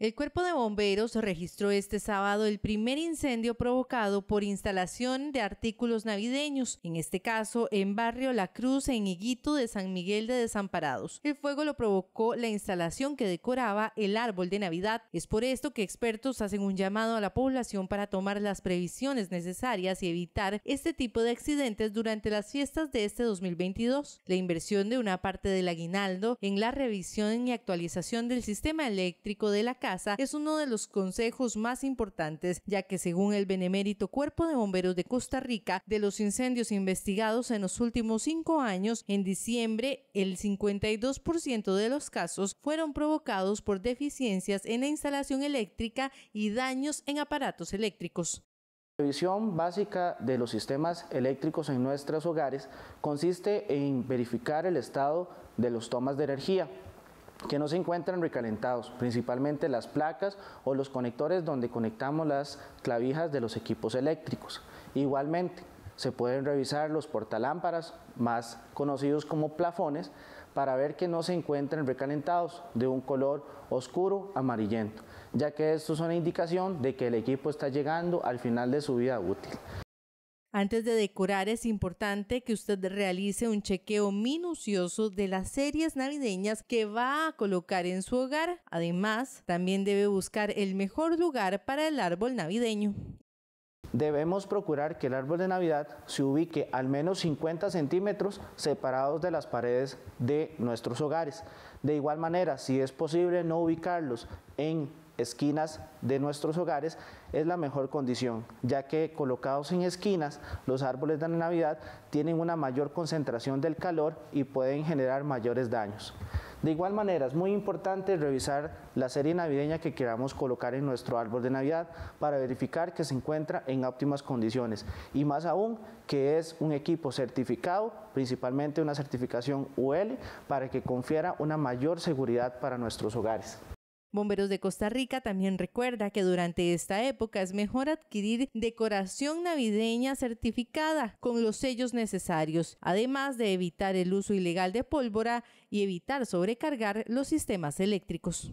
El cuerpo de bomberos registró este sábado el primer incendio provocado por instalación de artículos navideños, en este caso en Barrio La Cruz, en Higuito de San Miguel de Desamparados. El fuego lo provocó la instalación que decoraba el árbol de Navidad. Es por esto que expertos hacen un llamado a la población para tomar las previsiones necesarias y evitar este tipo de accidentes durante las fiestas de este 2022. La inversión de una parte del aguinaldo en la revisión y actualización del sistema eléctrico de la casa es uno de los consejos más importantes, ya que según el benemérito Cuerpo de Bomberos de Costa Rica, de los incendios investigados en los últimos cinco años, en diciembre el 52% de los casos fueron provocados por deficiencias en la instalación eléctrica y daños en aparatos eléctricos. La revisión básica de los sistemas eléctricos en nuestros hogares consiste en verificar el estado de los tomas de energía, que no se encuentran recalentados, principalmente las placas o los conectores donde conectamos las clavijas de los equipos eléctricos. Igualmente, se pueden revisar los portalámparas, más conocidos como plafones, para ver que no se encuentren recalentados de un color oscuro amarillento, ya que esto es una indicación de que el equipo está llegando al final de su vida útil. Antes de decorar es importante que usted realice un chequeo minucioso de las series navideñas que va a colocar en su hogar. Además, también debe buscar el mejor lugar para el árbol navideño. Debemos procurar que el árbol de Navidad se ubique al menos 50 centímetros separados de las paredes de nuestros hogares. De igual manera, si es posible no ubicarlos en esquinas de nuestros hogares es la mejor condición, ya que colocados en esquinas, los árboles de Navidad tienen una mayor concentración del calor y pueden generar mayores daños. De igual manera, es muy importante revisar la serie navideña que queramos colocar en nuestro árbol de Navidad para verificar que se encuentra en óptimas condiciones y más aún que es un equipo certificado, principalmente una certificación UL, para que confiera una mayor seguridad para nuestros hogares. Bomberos de Costa Rica también recuerda que durante esta época es mejor adquirir decoración navideña certificada con los sellos necesarios, además de evitar el uso ilegal de pólvora y evitar sobrecargar los sistemas eléctricos.